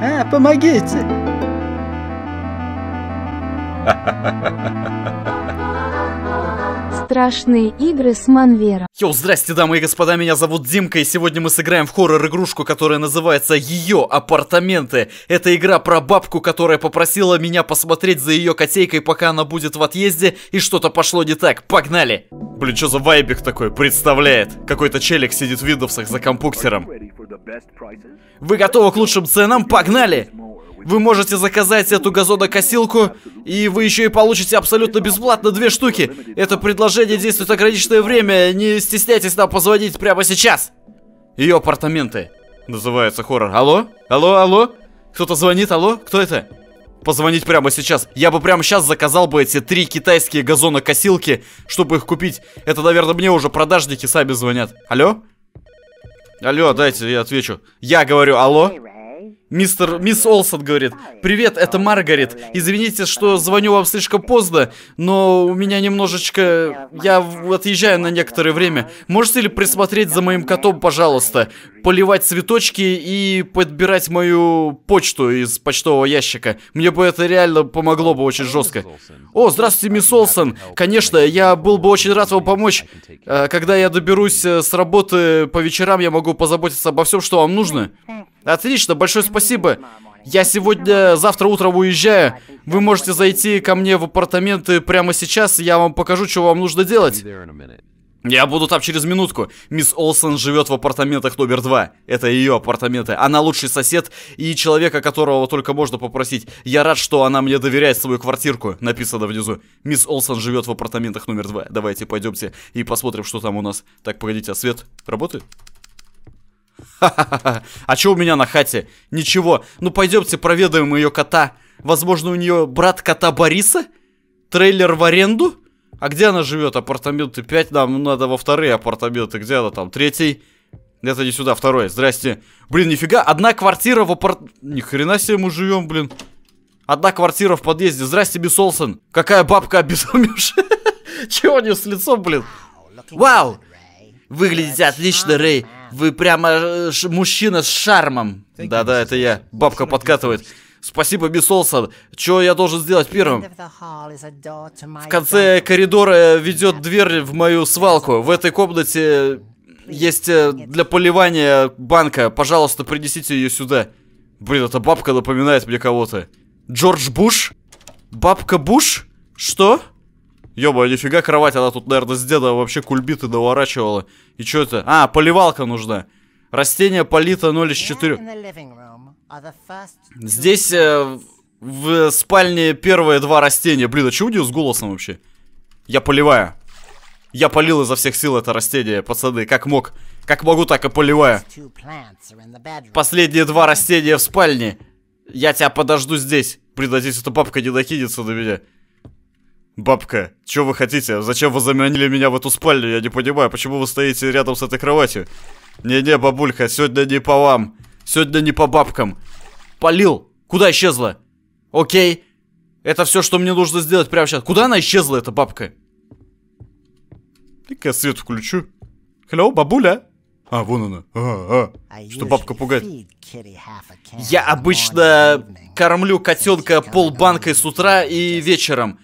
А, помогите! Ha ha ha ha ha ha! Страшные игры с Манвером. Йоу, здрасте, дамы и господа, меня зовут Димка, и сегодня мы сыграем в хоррор-игрушку, которая называется «Ее апартаменты». Это игра про бабку, которая попросила меня посмотреть за ее котейкой, пока она будет в отъезде, и что-то пошло не так. Погнали! Блин, что за вайбик такой? Представляет. Какой-то челик сидит в Виндовсах за компьютером. Вы готовы к лучшим ценам? Погнали! вы можете заказать эту газонокосилку, и вы еще и получите абсолютно бесплатно две штуки. Это предложение действует ограниченное время, не стесняйтесь нам позвонить прямо сейчас. Ее апартаменты. Называется хоррор. Алло? Алло, алло? Кто-то звонит, алло? Кто это? позвонить прямо сейчас. Я бы прямо сейчас заказал бы эти три китайские газонокосилки, чтобы их купить. Это, наверное, мне уже продажники сами звонят. Алло? Алло, дайте, я отвечу. Я говорю, алло? Мистер, мисс Олсет говорит, привет, это Маргарет. Извините, что звоню вам слишком поздно, но у меня немножечко... Я отъезжаю на некоторое время. Можете ли присмотреть за моим котом, пожалуйста? Поливать цветочки и подбирать мою почту из почтового ящика. Мне бы это реально помогло бы очень жестко. О, здравствуйте, мисс Олсон. Конечно, я был бы очень рад вам помочь. Э, когда я доберусь э, с работы по вечерам, я могу позаботиться обо всем, что вам нужно. Отлично, большое спасибо. Я сегодня, завтра утром уезжаю. Вы можете зайти ко мне в апартаменты прямо сейчас, я вам покажу, что вам нужно делать. Я буду там через минутку. Мисс Олсон живет в апартаментах номер два. Это ее апартаменты. Она лучший сосед и человека, которого только можно попросить. Я рад, что она мне доверяет свою квартирку. Написано внизу. Мисс Олсон живет в апартаментах номер два. Давайте пойдемте и посмотрим, что там у нас. Так, погодите, а свет работает? А что у меня на хате? Ничего. Ну пойдемте проведаем ее кота. Возможно, у нее брат кота Бориса? Трейлер в аренду? А где она живет? Апартаменты 5? Нам надо во вторые апартаменты. Где она там? Третий? Это не сюда, второй. Здрасте. Блин, нифига. Одна квартира в апарт... Ни хрена себе мы живем, блин. Одна квартира в подъезде. Здрасте, Бесолсон. Какая бабка обезумевшая. Чего у нее с лицом, блин? Вау! Выглядите отлично, Рэй. Вы прямо э, мужчина с шармом. Да-да, это я. Бабка подкатывает. Спасибо, Мисс Олсон. Чё я должен сделать первым? В конце коридора э, ведет дверь в мою свалку. В этой комнате э, есть для поливания банка. Пожалуйста, принесите ее сюда. Блин, эта бабка напоминает мне кого-то. Джордж Буш? Бабка Буш? Что? Ёба, нифига кровать, она тут, наверное, с деда вообще кульбиты наворачивала. И что это? А, поливалка нужна. Растение полито 0 из 4. Здесь э, в э, спальне первые два растения. Блин, а чего у нее с голосом вообще? Я поливаю. Я полил изо всех сил это растение, пацаны, как мог. Как могу, так и поливаю. Последние два растения в спальне. Я тебя подожду здесь. Предадись, эта бабка не докинется на меня. Бабка, что вы хотите? Зачем вы заменили меня в эту спальню? Я не понимаю, почему вы стоите рядом с этой кроватью? Не-не, бабулька, сегодня не по вам. Сегодня не по бабкам. Полил, куда исчезла? Окей. Это все, что мне нужно сделать прямо сейчас. Куда она исчезла, эта бабка? Ты-ка свет включу. Хелло, бабуля? А, вон она. А, а. Что бабка пугает? Я обычно кормлю котенка полбанкой с утра и вечером.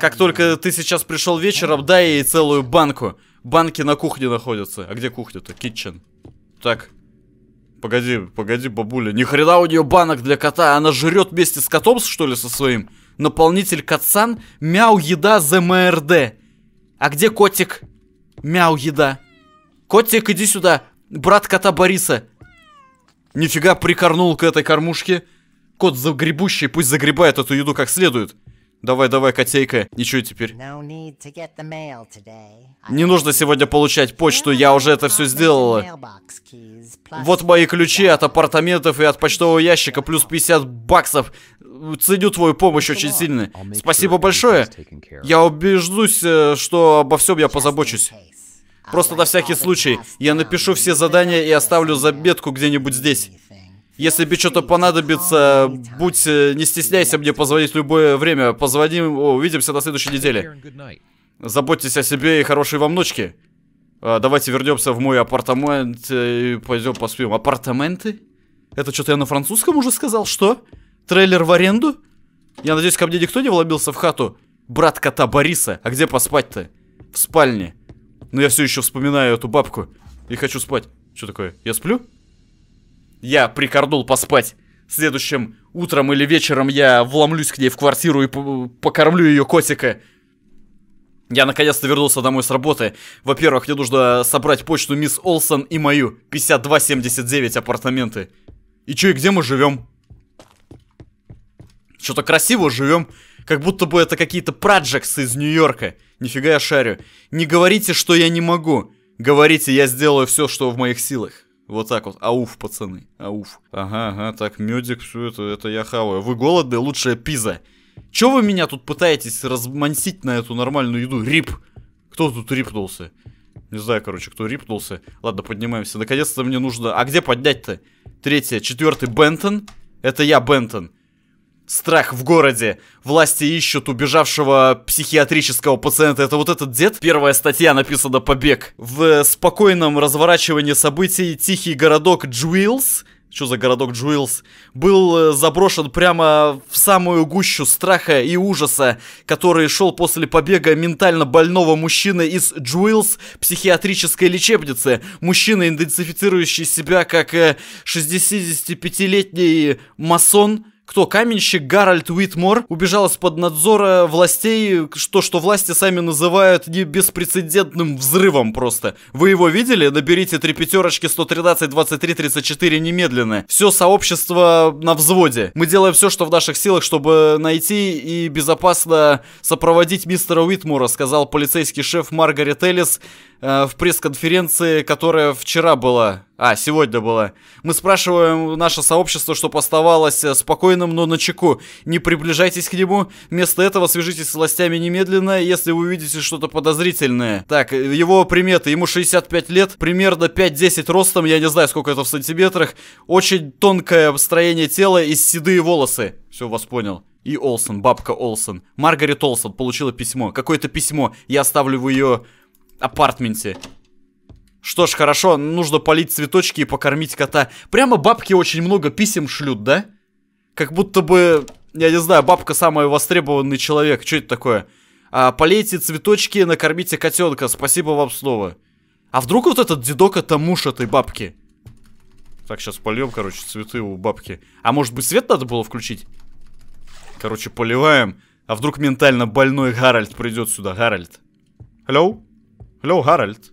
Как только ты сейчас пришел вечером, дай ей целую банку. Банки на кухне находятся. А где кухня-то? Китчен. Так. Погоди, погоди, бабуля. Ни хрена у нее банок для кота. Она жрет вместе с котом, что ли, со своим? Наполнитель Катсан. Мяу еда ЗМРД. А где котик? Мяу еда. Котик, иди сюда. Брат кота Бориса. Нифига прикорнул к этой кормушке. Кот загребущий, пусть загребает эту еду как следует. Давай, давай, котейка. Ничего теперь. Не нужно сегодня получать почту, я уже это все сделала. Вот мои ключи от апартаментов и от почтового ящика, плюс 50 баксов. Ценю твою помощь очень сильно. Спасибо большое. Я убеждусь, э, что обо всем я позабочусь. Просто на всякий случай, я напишу все задания и оставлю заметку где-нибудь здесь. Если тебе что-то понадобится, будь, э, не стесняйся мне позвонить в любое время. Позвоним, увидимся на следующей неделе. Заботьтесь о себе и хорошей вам ночки. А, давайте вернемся в мой апартамент э, и пойдем поспим. Апартаменты? Это что-то я на французском уже сказал? Что? Трейлер в аренду? Я надеюсь, ко мне никто не вломился в хату. Брат кота Бориса. А где поспать-то? В спальне. Но я все еще вспоминаю эту бабку. И хочу спать. Что такое? Я сплю? я прикорнул поспать. Следующим утром или вечером я вломлюсь к ней в квартиру и покормлю ее котика. Я наконец-то вернулся домой с работы. Во-первых, мне нужно собрать почту мисс Олсон и мою 5279 апартаменты. И чё, и где мы живем? Что-то красиво живем. Как будто бы это какие-то проджексы из Нью-Йорка. Нифига я шарю. Не говорите, что я не могу. Говорите, я сделаю все, что в моих силах. Вот так вот. Ауф, пацаны. Ауф. Ага, ага, так, медик, все это, это я хаваю. Вы голодные, лучшая пиза. Че вы меня тут пытаетесь размансить на эту нормальную еду? Рип. Кто тут рипнулся? Не знаю, короче, кто рипнулся. Ладно, поднимаемся. Наконец-то мне нужно... А где поднять-то? Третье, четвертый Бентон. Это я, Бентон страх в городе. Власти ищут убежавшего психиатрического пациента. Это вот этот дед. Первая статья написана «Побег». В спокойном разворачивании событий тихий городок Джуилс что за городок Джуилс, был э, заброшен прямо в самую гущу страха и ужаса, который шел после побега ментально больного мужчины из Джуилс психиатрической лечебницы. Мужчина, идентифицирующий себя как 65-летний э, масон, кто каменщик Гарольд Уитмор убежал из-под надзора властей, что, что власти сами называют не беспрецедентным взрывом просто. Вы его видели? Наберите три пятерочки 113 23 34 немедленно. Все сообщество на взводе. Мы делаем все, что в наших силах, чтобы найти и безопасно сопроводить мистера Уитмора, сказал полицейский шеф Маргарет Эллис Э, в пресс-конференции, которая вчера была, а, сегодня была. Мы спрашиваем наше сообщество, что оставалось э, спокойным, но на чеку. Не приближайтесь к нему, вместо этого свяжитесь с властями немедленно, если вы увидите что-то подозрительное. Так, э, его приметы, ему 65 лет, примерно 5-10 ростом, я не знаю, сколько это в сантиметрах, очень тонкое строение тела и седые волосы. Все, вас понял. И Олсон, бабка Олсон. Маргарет Олсон получила письмо. Какое-то письмо. Я оставлю в ее апартменте. Что ж, хорошо, нужно полить цветочки и покормить кота. Прямо бабки очень много писем шлют, да? Как будто бы, я не знаю, бабка самый востребованный человек. Что это такое? А, полейте цветочки, накормите котенка. Спасибо вам снова. А вдруг вот этот дедок это муж этой бабки? Так, сейчас польем, короче, цветы у бабки. А может быть свет надо было включить? Короче, поливаем. А вдруг ментально больной Гарольд придет сюда? Гарольд. Hello? Hello, Гарольд.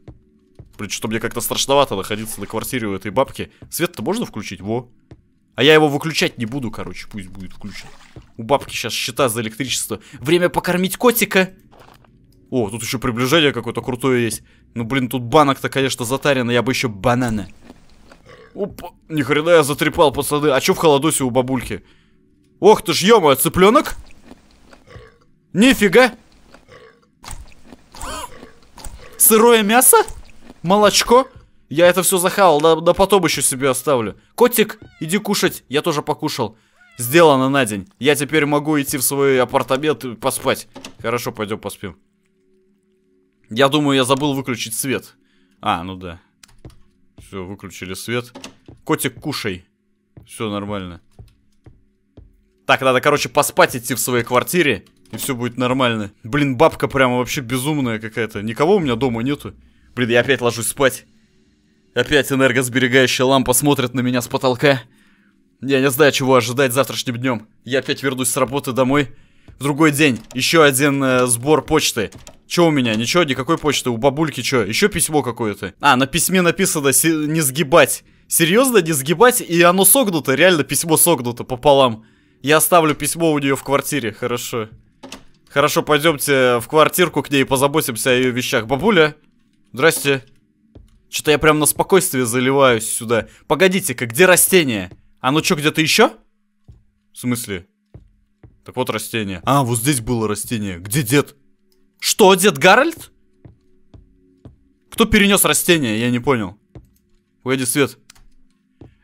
Блин, что мне как-то страшновато находиться на квартире у этой бабки. Свет-то можно включить? Во. А я его выключать не буду, короче, пусть будет включен. У бабки сейчас счета за электричество. Время покормить котика. О, тут еще приближение какое-то крутое есть. Ну, блин, тут банок-то, конечно, затарено. А я бы еще бананы. Опа, ни хрена я затрепал, пацаны. А что в холодосе у бабульки? Ох ты ж, ё цыпленок? Нифига! сырое мясо, молочко. Я это все захавал, да, да потом еще себе оставлю. Котик, иди кушать, я тоже покушал. Сделано на день. Я теперь могу идти в свой апартамент и поспать. Хорошо, пойдем поспим. Я думаю, я забыл выключить свет. А, ну да. Все, выключили свет. Котик, кушай. Все нормально. Так, надо, короче, поспать идти в своей квартире и все будет нормально. Блин, бабка прямо вообще безумная какая-то. Никого у меня дома нету. Блин, я опять ложусь спать. Опять энергосберегающая лампа смотрит на меня с потолка. Я не знаю, чего ожидать завтрашним днем. Я опять вернусь с работы домой. В другой день еще один э, сбор почты. Че у меня? Ничего, никакой почты. У бабульки что? Еще письмо какое-то. А, на письме написано не сгибать. Серьезно, не сгибать? И оно согнуто, реально письмо согнуто пополам. Я оставлю письмо у нее в квартире, хорошо. Хорошо, пойдемте в квартирку к ней, и позаботимся о ее вещах. Бабуля, здрасте. Что-то я прям на спокойствие заливаюсь сюда. Погодите-ка, где растение? Оно а ну что, где-то еще? В смысле? Так вот растение. А, вот здесь было растение. Где дед? Что, дед Гарольд? Кто перенес растение? Я не понял. Уйди свет.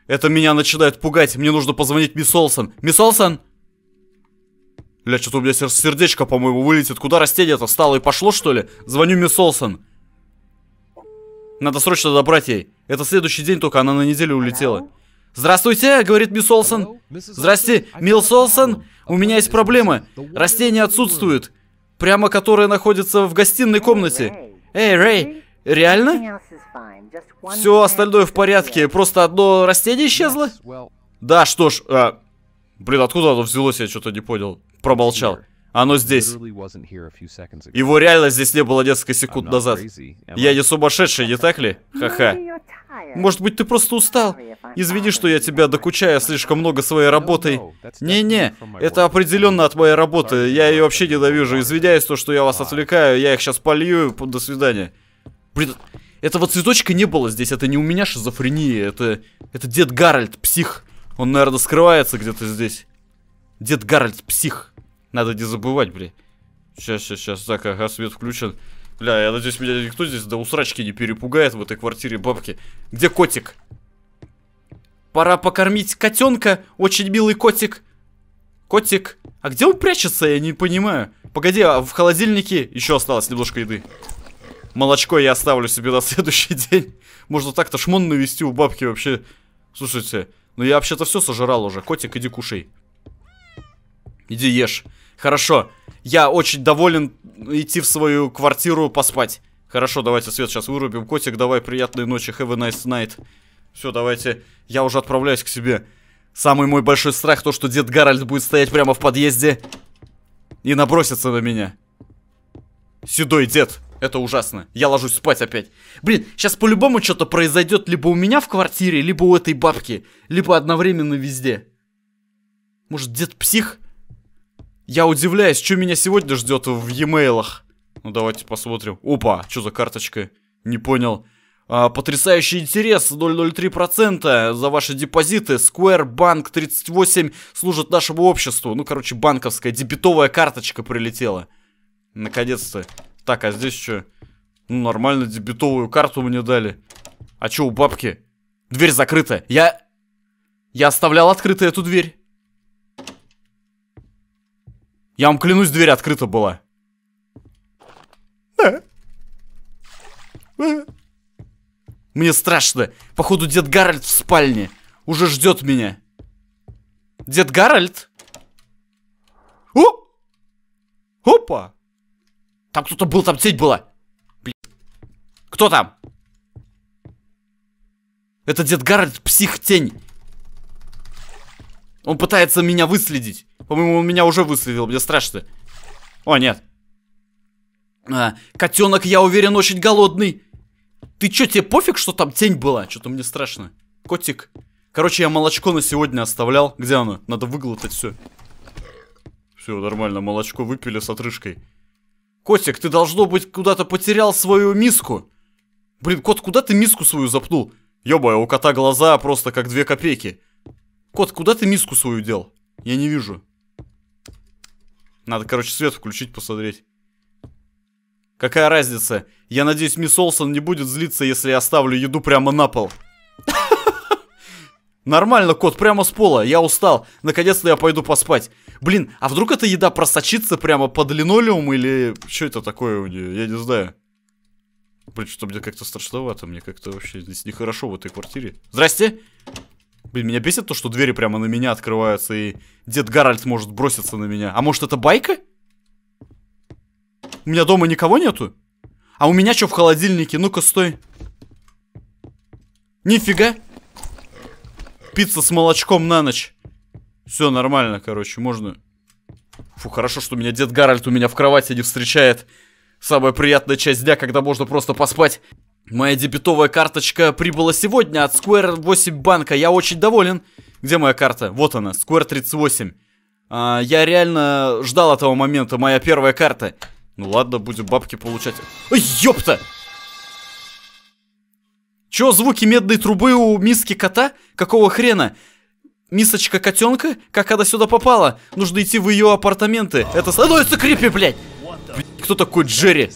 Это меня начинает пугать. Мне нужно позвонить мисс Олсон. Мисс Олсон? Бля, что-то у меня сердечко, по-моему, вылетит. Куда растение-то стало и пошло, что ли? Звоню мисс Олсон. Надо срочно добрать ей. Это следующий день только, она на неделю улетела. «Здравствуйте», — говорит мисс Олсон. «Здрасте, а мисс Олсон. У меня есть проблема. Растение отсутствует. Прямо которое находится в гостиной комнате. Эй, Рэй, реально? Все остальное в порядке. Просто одно растение исчезло?» «Да, что ж, а... Блин, откуда оно взялось, я что-то не понял промолчал. Оно здесь. Его реально здесь не было несколько секунд назад. Я не сумасшедший, не так ли? Ха-ха. Может быть, ты просто устал? Извини, что я тебя докучаю слишком много своей работой. Не-не, это определенно от моей работы. Я ее вообще ненавижу. Извиняюсь, то, что я вас отвлекаю. Я их сейчас полью. До свидания. Блин, этого цветочка не было здесь. Это не у меня шизофрения. Это, это дед Гарольд, псих. Он, наверное, скрывается где-то здесь. Дед Гарольд, псих. Надо не забывать, бля. Сейчас, сейчас, сейчас. Так, ага, свет включен. Бля, я надеюсь, меня никто здесь до усрачки не перепугает в этой квартире бабки. Где котик? Пора покормить котенка, очень милый котик. Котик, а где он прячется, я не понимаю. Погоди, а в холодильнике еще осталось немножко еды. Молочко я оставлю себе на следующий день. Можно так-то шмон навести у бабки вообще. Слушайте, ну я вообще-то все сожрал уже. Котик, иди кушай. Иди ешь. Хорошо, я очень доволен идти в свою квартиру поспать. Хорошо, давайте свет сейчас вырубим. Котик, давай, приятной ночи, have a nice night. Все, давайте, я уже отправляюсь к себе. Самый мой большой страх, то, что дед Гарольд будет стоять прямо в подъезде и набросится на меня. Седой дед, это ужасно. Я ложусь спать опять. Блин, сейчас по-любому что-то произойдет либо у меня в квартире, либо у этой бабки, либо одновременно везде. Может, дед псих? Я удивляюсь, что меня сегодня ждет в емейлах. Ну, давайте посмотрим. Опа, что за карточка? Не понял. А, потрясающий интерес 0,03% за ваши депозиты. Square Bank 38 служит нашему обществу. Ну, короче, банковская дебетовая карточка прилетела. Наконец-то. Так, а здесь что? Ну, нормально, дебетовую карту мне дали. А что у бабки? Дверь закрыта. Я... Я оставлял открытой эту дверь. Я вам клянусь, дверь открыта была. Мне страшно. Походу, дед Гарольд в спальне. Уже ждет меня. Дед Гарольд? О! Опа! Там кто-то был, там тень была. Кто там? Это дед Гарольд, псих-тень. Он пытается меня выследить. По-моему, он меня уже выследил. Мне страшно. О, нет. А, котенок, я уверен, очень голодный. Ты чё, тебе пофиг, что там тень была? Что-то мне страшно. Котик. Короче, я молочко на сегодня оставлял. Где оно? Надо выглотать все. Все, нормально, молочко выпили с отрыжкой. Котик, ты должно быть куда-то потерял свою миску. Блин, кот, куда ты миску свою запнул? Ёбая, у кота глаза просто как две копейки. Кот, куда ты миску свою дел? Я не вижу. Надо, короче, свет включить, посмотреть. Какая разница? Я надеюсь, мисс Олсон не будет злиться, если я оставлю еду прямо на пол. Нормально, кот, прямо с пола. Я устал. Наконец-то я пойду поспать. Блин, а вдруг эта еда просочится прямо под линолеум или... Что это такое у нее? Я не знаю. Блин, что мне как-то страшновато. Мне как-то вообще здесь нехорошо в этой квартире. Здрасте! Блин, меня бесит то, что двери прямо на меня открываются, и дед Гарольд может броситься на меня. А может, это байка? У меня дома никого нету? А у меня что в холодильнике? Ну-ка, стой. Нифига. Пицца с молочком на ночь. Все нормально, короче, можно... Фу, хорошо, что меня дед Гарольд у меня в кровати не встречает. Самая приятная часть дня, когда можно просто поспать. Моя дебетовая карточка прибыла сегодня от Square 8 банка. Я очень доволен. Где моя карта? Вот она, Square 38. А, я реально ждал этого момента, моя первая карта. Ну ладно, будем бабки получать. Ой, ёпта! Чё, звуки медной трубы у миски кота? Какого хрена? Мисочка котенка? Как она сюда попала? Нужно идти в ее апартаменты. Это становится крипи, блядь! Блядь, кто такой Джерри?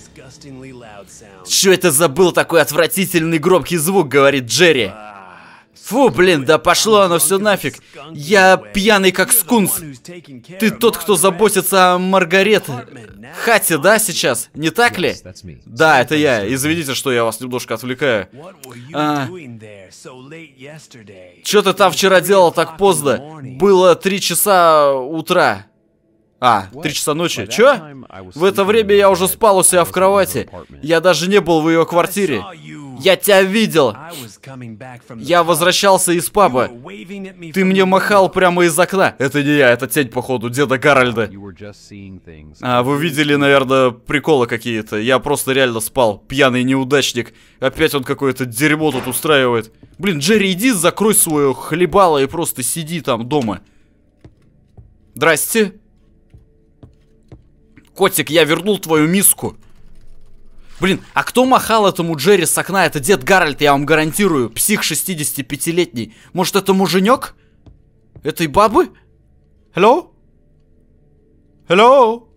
Что это за был такой отвратительный громкий звук, говорит Джерри. Фу, блин, да пошло оно все нафиг. Я пьяный как скунс. Ты тот, кто заботится о Маргарет. Хате, да, сейчас? Не так ли? Да, это я. Извините, что я вас немножко отвлекаю. А... Че ты там вчера делал так поздно? Было три часа утра. А, три часа ночи. Чё? В это время я уже спал у себя в кровати. Я даже не был в ее квартире. Я тебя видел. Я возвращался из паба. Ты мне махал прямо из окна. Это не я, это тень, походу, деда Гарольда. А, вы видели, наверное, приколы какие-то. Я просто реально спал. Пьяный неудачник. Опять он какое-то дерьмо тут устраивает. Блин, Джерри, иди закрой свое хлебало и просто сиди там дома. Здрасте. Котик, я вернул твою миску. Блин, а кто махал этому Джерри с окна? Это дед Гарольд, я вам гарантирую. Псих 65-летний. Может, это муженек? Этой бабы? Hello? Hello?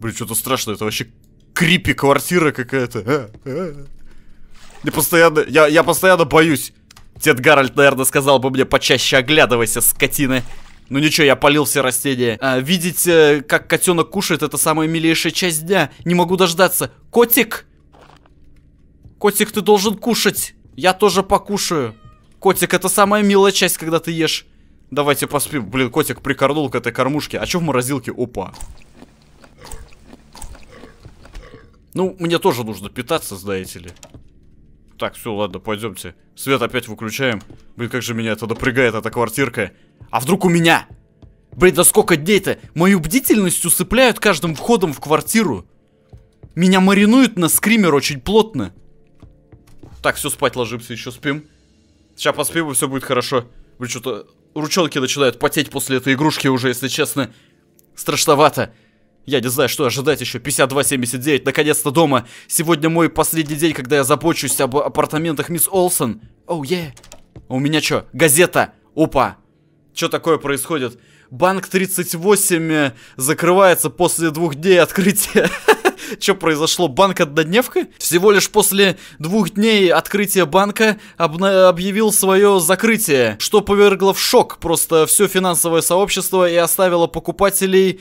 Блин, что-то страшно, это вообще крипи квартира какая-то. А, а. Я постоянно, я, я постоянно боюсь. Дед Гарольд, наверное, сказал бы мне почаще оглядывайся, скотины. Ну ничего, я полил все растения. А, видеть, э, как котенок кушает, это самая милейшая часть дня. Не могу дождаться. Котик! Котик, ты должен кушать. Я тоже покушаю. Котик, это самая милая часть, когда ты ешь. Давайте поспим. Блин, котик прикорнул к этой кормушке. А что в морозилке? Опа. Ну, мне тоже нужно питаться, знаете ли. Так, все, ладно, пойдемте. Свет опять выключаем. Блин, как же меня это напрягает, эта квартирка. А вдруг у меня? Блин, да сколько дней-то? Мою бдительность усыпляют каждым входом в квартиру. Меня маринуют на скример очень плотно. Так, все, спать ложимся, еще спим. Сейчас поспим, и все будет хорошо. Блин, что-то ручонки начинают потеть после этой игрушки уже, если честно. Страшновато. Я не знаю, что ожидать еще. 52, 79. наконец-то дома. Сегодня мой последний день, когда я забочусь об апартаментах мисс Олсон. Оу, oh, е. Yeah. у меня что, газета? Опа. Что такое происходит? Банк 38 э, закрывается после двух дней открытия. Что произошло? Банк однодневка? Всего лишь после двух дней открытия банка объявил свое закрытие, что повергло в шок просто все финансовое сообщество и оставило покупателей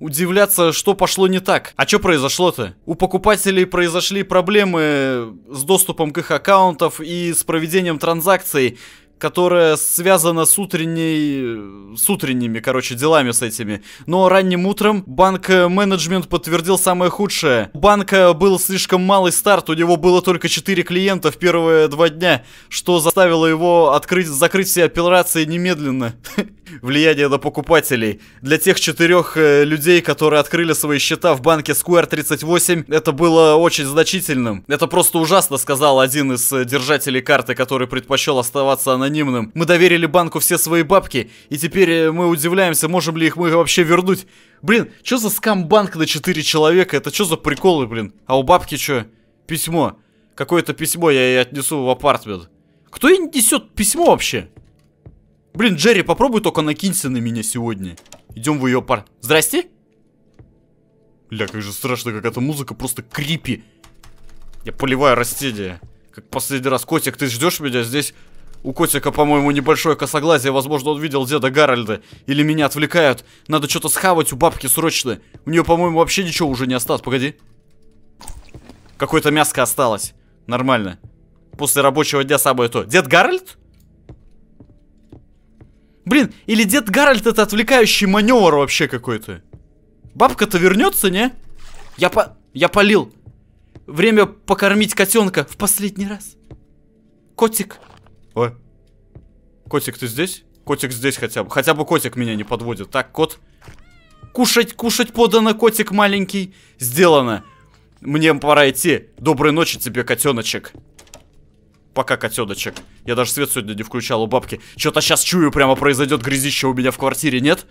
удивляться, что пошло не так. А что произошло-то? У покупателей произошли проблемы с доступом к их аккаунтов и с проведением транзакций, которая связана с утренней... с утренними, короче, делами с этими. Но ранним утром банк менеджмент подтвердил самое худшее. У банка был слишком малый старт, у него было только 4 клиента в первые два дня, что заставило его открыть, закрыть все операции немедленно. влияние на покупателей. Для тех четырех э, людей, которые открыли свои счета в банке Square 38, это было очень значительным. Это просто ужасно, сказал один из э, держателей карты, который предпочел оставаться анонимным. Мы доверили банку все свои бабки, и теперь э, мы удивляемся, можем ли их мы вообще вернуть. Блин, что за скам-банк на 4 человека? Это что за приколы, блин? А у бабки что? Письмо. Какое-то письмо я ей отнесу в апартмент. Кто ей несет письмо вообще? Блин, Джерри, попробуй только накинься на меня сегодня. Идем в ее пар... Здрасте? Бля, как же страшно, как эта музыка просто крипи. Я поливаю растения. Как последний раз, котик, ты ждешь меня здесь? У котика, по-моему, небольшое косоглазие. Возможно, он видел деда Гарольда. Или меня отвлекают. Надо что-то схавать у бабки срочно. У нее, по-моему, вообще ничего уже не осталось. Погоди. Какое-то мяско осталось. Нормально. После рабочего дня самое то. Дед Гарольд? Блин, или дед Гарольд это отвлекающий маневр вообще какой-то. Бабка-то вернется, не? Я по... Я полил. Время покормить котенка в последний раз. Котик. Ой. Котик, ты здесь? Котик здесь хотя бы. Хотя бы котик меня не подводит. Так, кот. Кушать, кушать подано, котик маленький. Сделано. Мне пора идти. Доброй ночи тебе, котеночек пока, котеночек. Я даже свет сегодня не включал у бабки. Что-то сейчас чую, прямо произойдет грязище у меня в квартире, нет?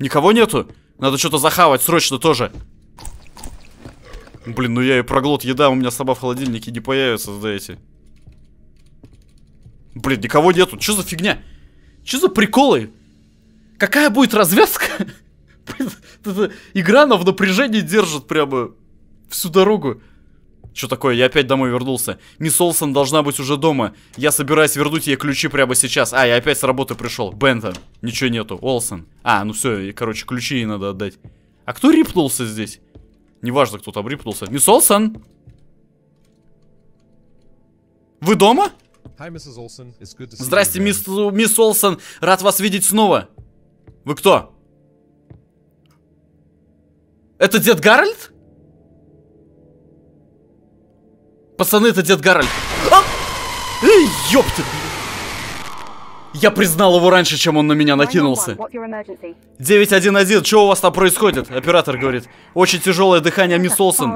Никого нету? Надо что-то захавать срочно тоже. Блин, ну я и проглот, еда у меня сама в холодильнике не появится, знаете. Блин, никого нету. Что за фигня? Что за приколы? Какая будет развязка? Игра на в напряжении держит прямо всю дорогу. Что такое? Я опять домой вернулся. Мисс Олсон должна быть уже дома. Я собираюсь вернуть ей ключи прямо сейчас. А, я опять с работы пришел. Бента. Ничего нету. Олсон. А, ну все, короче, ключи ей надо отдать. А кто рипнулся здесь? Неважно, кто там рипнулся. Мисс Олсон? Вы дома? Здрасте, мисс, мисс Олсон. Рад вас видеть снова. Вы кто? Это дед Гарольд? Пацаны, это дед Гарольд. А! Эй, ёпта! Я признал его раньше, чем он на меня накинулся. 911, что у вас там происходит? Оператор говорит. Очень тяжелое дыхание, мисс Олсен.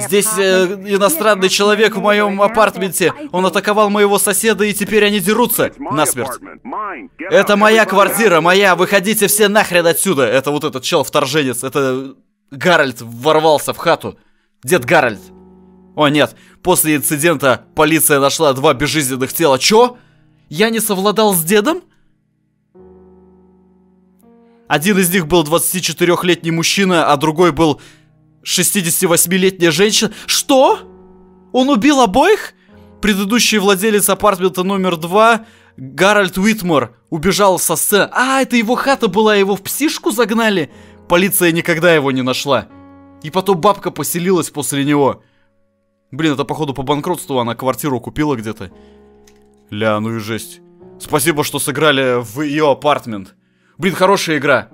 Здесь э, иностранный человек в моем апартменте. Он атаковал моего соседа, и теперь они дерутся. Насмерть. Это моя квартира, моя. Выходите все нахрен отсюда. Это вот этот чел-вторженец. Это Гарольд ворвался в хату. Дед Гарольд. О нет, после инцидента полиция нашла два безжизненных тела. Чё? Я не совладал с дедом? Один из них был 24-летний мужчина, а другой был 68-летняя женщина. Что? Он убил обоих? Предыдущий владелец апартмента номер два Гарольд Уитмор, убежал со сцены. А, это его хата была, его в псишку загнали? Полиция никогда его не нашла. И потом бабка поселилась после него. Блин, это походу по банкротству она квартиру купила где-то. Ля, ну и жесть. Спасибо, что сыграли в ее апартмент. Блин, хорошая игра.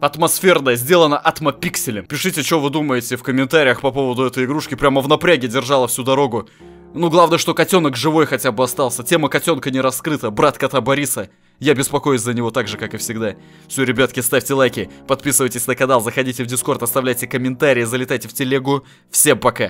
Атмосферная, сделана атмопикселем. Пишите, что вы думаете в комментариях по поводу этой игрушки. Прямо в напряге держала всю дорогу. Ну, главное, что котенок живой хотя бы остался. Тема котенка не раскрыта. Брат кота Бориса. Я беспокоюсь за него так же, как и всегда. Все, ребятки, ставьте лайки, подписывайтесь на канал, заходите в Дискорд, оставляйте комментарии, залетайте в телегу. Всем пока!